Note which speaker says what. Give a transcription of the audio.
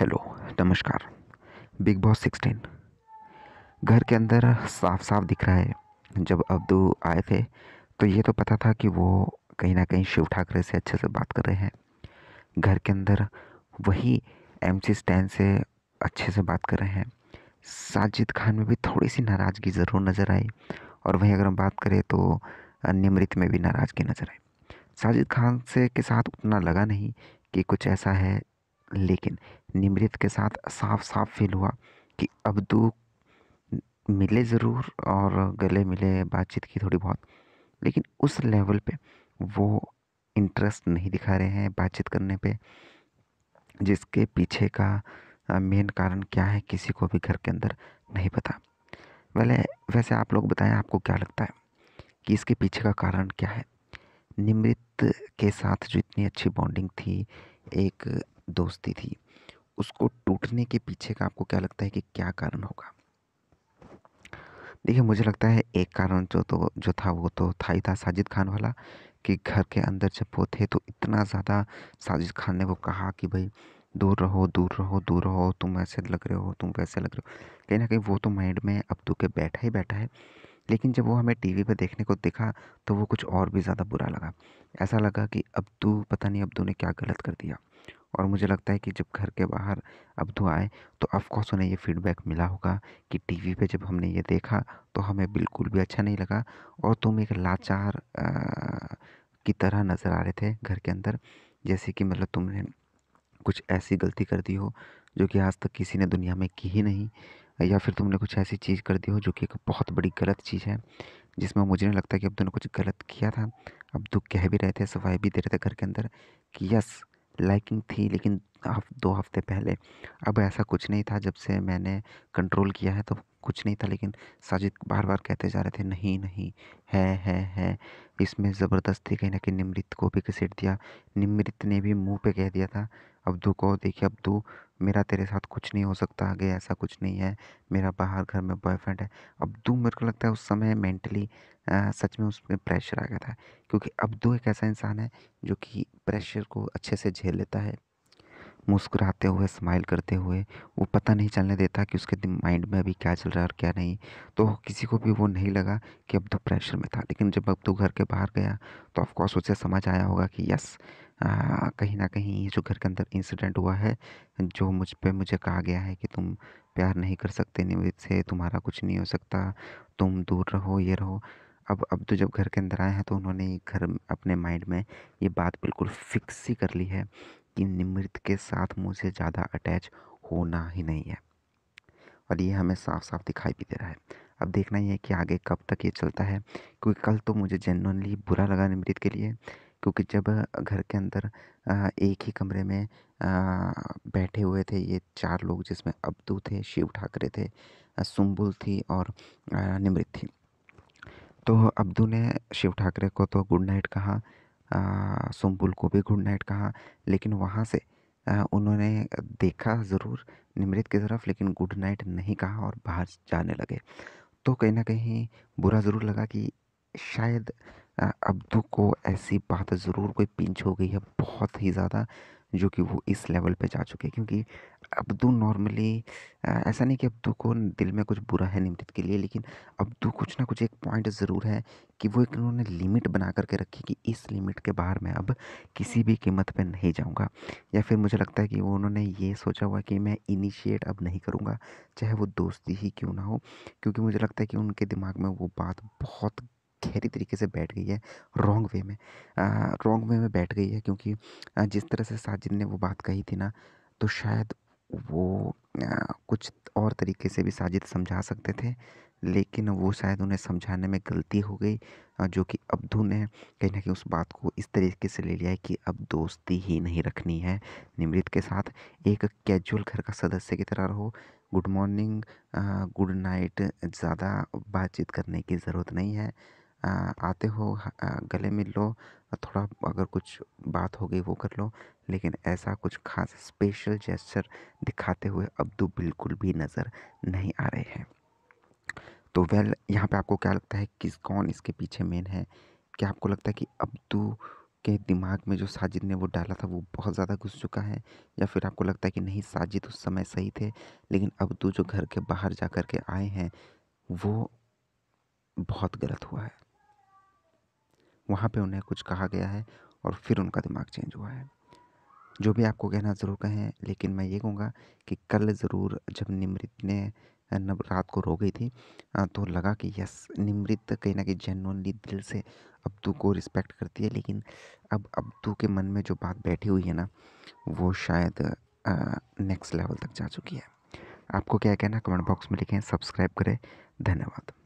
Speaker 1: hello नमस्कार big boss sixteen घर के अंदर साफ साफ दिख रहा है जब अब्दू आए थे तो ये तो पता था कि वो कहीं ना कहीं शिव ठाकरे से अच्छे से बात कर रहे हैं घर के अंदर वही एम सी स्टैन से अच्छे से बात कर रहे हैं साजिद खान में भी थोड़ी सी नाराज़गी ज़रूर नज़र आई और वहीं अगर हम बात करें तो निमृत में भी नाराज़गी नज़र आई साजिद खान से के साथ उतना लगा नहीं कि कुछ ऐसा है लेकिन निमृत के साथ साफ साफ फील हुआ कि अब दो मिले ज़रूर और गले मिले बातचीत की थोड़ी बहुत लेकिन उस लेवल पे वो इंटरेस्ट नहीं दिखा रहे हैं बातचीत करने पे जिसके पीछे का मेन कारण क्या है किसी को भी घर के अंदर नहीं पता वाले वैसे आप लोग बताएं आपको क्या लगता है कि इसके पीछे का कारण क्या है निमृत के साथ जो इतनी अच्छी बॉन्डिंग थी एक दोस्ती थी उसको टूटने के पीछे का आपको क्या लगता है कि क्या कारण होगा देखिए मुझे लगता है एक कारण जो तो जो था वो तो था ही था साजिद खान वाला कि घर के अंदर जब वो थे तो इतना ज़्यादा साजिद खान ने वो कहा कि भाई दूर रहो दूर रहो दूर रहो तुम ऐसे लग रहे हो तुम वैसे लग रहे हो कहीं ना कहीं वो तो माइंड में अब्दू तो के बैठा ही बैठा है लेकिन जब वो हमें टीवी पर देखने को दिखा तो वो कुछ और भी ज़्यादा बुरा लगा ऐसा लगा कि अब्दू पता नहीं अब्दू ने क्या गलत कर दिया और मुझे लगता है कि जब घर के बाहर अब्दू आए तो ऑफकोर्स उन्हें ये फीडबैक मिला होगा कि टीवी पे जब हमने ये देखा तो हमें बिल्कुल भी अच्छा नहीं लगा और तुम एक लाचार आ, की तरह नज़र आ रहे थे घर के अंदर जैसे कि मतलब तुमने कुछ ऐसी गलती कर दी हो जो कि आज तक किसी ने दुनिया में की ही नहीं या फिर तुमने कुछ ऐसी चीज़ कर दी हो जो कि एक बहुत बड़ी गलत चीज़ है जिसमें मुझे नहीं लगता कि अब्दू ने कुछ गलत किया था अब्दू कह भी रहे थे सफाई भी दे रहे थे घर के अंदर कि यस लाइकिंग थी लेकिन हफ दो हफ्ते पहले अब ऐसा कुछ नहीं था जब से मैंने कंट्रोल किया है तो कुछ नहीं था लेकिन साजिद बार बार कहते जा रहे थे नहीं नहीं है है है इसमें ज़बरदस्ती कहीं ना कहीं निमृत को भी घसीट दिया निमृत ने भी मुंह पे कह दिया था अब्दू को देखिए अब्दू मेरा तेरे साथ कुछ नहीं हो सकता आगे ऐसा कुछ नहीं है मेरा बाहर घर में बॉयफ्रेंड है अब्दू मेरे को लगता है उस समय मेंटली सच में उसमें प्रेशर आ गया था क्योंकि अब्दू एक ऐसा इंसान है जो कि प्रेशर को अच्छे से झेल लेता है मुस्कुराते हुए स्माइल करते हुए वो पता नहीं चलने देता कि उसके माइंड में अभी क्या चल रहा है और क्या नहीं तो किसी को भी वो नहीं लगा कि अब्दू प्रेशर में था लेकिन जब अब्दू घर के बाहर गया तो ऑफकोर्स उसे समझ आया होगा कि यस कहीं ना कहीं जो घर के अंदर इंसिडेंट हुआ है जो मुझ पे मुझे कहा गया है कि तुम प्यार नहीं कर सकते निमित से तुम्हारा कुछ नहीं हो सकता तुम दूर रहो ये रहो अब अब तो जब घर के अंदर आए हैं तो उन्होंने घर अपने माइंड में ये बात बिल्कुल फिक्स ही कर ली है कि निमृत के साथ मुझे ज़्यादा अटैच होना ही नहीं है और ये हमें साफ साफ दिखाई भी दे रहा है अब देखना ही है कि आगे कब तक ये चलता है क्योंकि कल तो मुझे जेनवनली बुरा लगा निमृत के लिए क्योंकि जब घर के अंदर एक ही कमरे में बैठे हुए थे ये चार लोग जिसमें अब्दू थे शिव ठाकरे थे सुम्बुल थी और निमृत थी तो अब्दू ने शिव ठाकरे को तो गुड नाइट कहा सुम्बुल को भी गुड नाइट कहा लेकिन वहाँ से उन्होंने देखा ज़रूर निमृत की तरफ लेकिन गुड नाइट नहीं कहा और बाहर जाने लगे तो कहीं ना कहीं बुरा ज़रूर लगा कि शायद अब्दू तो को ऐसी बात ज़रूर कोई पिंच हो गई है बहुत ही ज़्यादा जो कि वो इस लेवल पे जा चुके हैं क्योंकि अब्दू तो नॉर्मली ऐसा नहीं कि अब्दू तो को दिल में कुछ बुरा है निमृत के लिए लेकिन अब्दू कुछ ना कुछ एक पॉइंट ज़रूर है कि वो एक उन्होंने लिमिट बना करके रखी कि इस लिमिट के बाहर मैं अब किसी भी कीमत पे नहीं जाऊंगा या फिर मुझे लगता है कि वो उन्होंने ये सोचा हुआ कि मैं इनिशिएट अब नहीं करूँगा चाहे वो दोस्ती ही क्यों ना हो क्योंकि मुझे लगता है कि उनके दिमाग में वो बात बहुत गहरी तरीके से बैठ गई है रॉन्ग वे में रॉन्ग वे में बैठ गई है क्योंकि जिस तरह से साजिद ने वो बात कही थी ना तो शायद वो आ, कुछ और तरीके से भी साजिद समझा सकते थे लेकिन वो शायद उन्हें समझाने में गलती हो गई जो कि अब्दू ने कहीं ना कहीं उस बात को इस तरीके से ले लिया है कि अब दोस्ती ही नहीं रखनी है निमृत के साथ एक कैजुअल घर का सदस्य की तरह रहो गुड मॉर्निंग गुड नाइट ज़्यादा बातचीत करने की ज़रूरत नहीं है आते हो गले मिल लो थोड़ा अगर कुछ बात हो गई वो कर लो लेकिन ऐसा कुछ खास स्पेशल जेस्चर दिखाते हुए अब्दू तो बिल्कुल भी नज़र नहीं आ रहे हैं तो वेल यहाँ पे आपको क्या लगता है किस कौन इसके पीछे मेन है क्या आपको लगता है कि अब्दू के दिमाग में जो साजिद ने वो डाला था वो बहुत ज़्यादा घुस चुका है या फिर आपको लगता है कि नहीं साजिद उस समय सही थे लेकिन अब्दू जो घर के बाहर जा कर के आए हैं वो बहुत गलत हुआ है वहाँ पे उन्हें कुछ कहा गया है और फिर उनका दिमाग चेंज हुआ है जो भी आपको कहना ज़रूर कहें लेकिन मैं ये कहूँगा कि कल ज़रूर जब निमृत ने नव रात को रो गई थी तो लगा कि यस निमृत कहीं ना कहीं जेनुअनली दिल से अब्दू को रिस्पेक्ट करती है लेकिन अब अब्दू के मन में जो बात बैठी हुई है ना वो शायद नेक्स्ट लेवल तक जा चुकी है आपको क्या कहना कमेंट बॉक्स में लिखें सब्सक्राइब करें धन्यवाद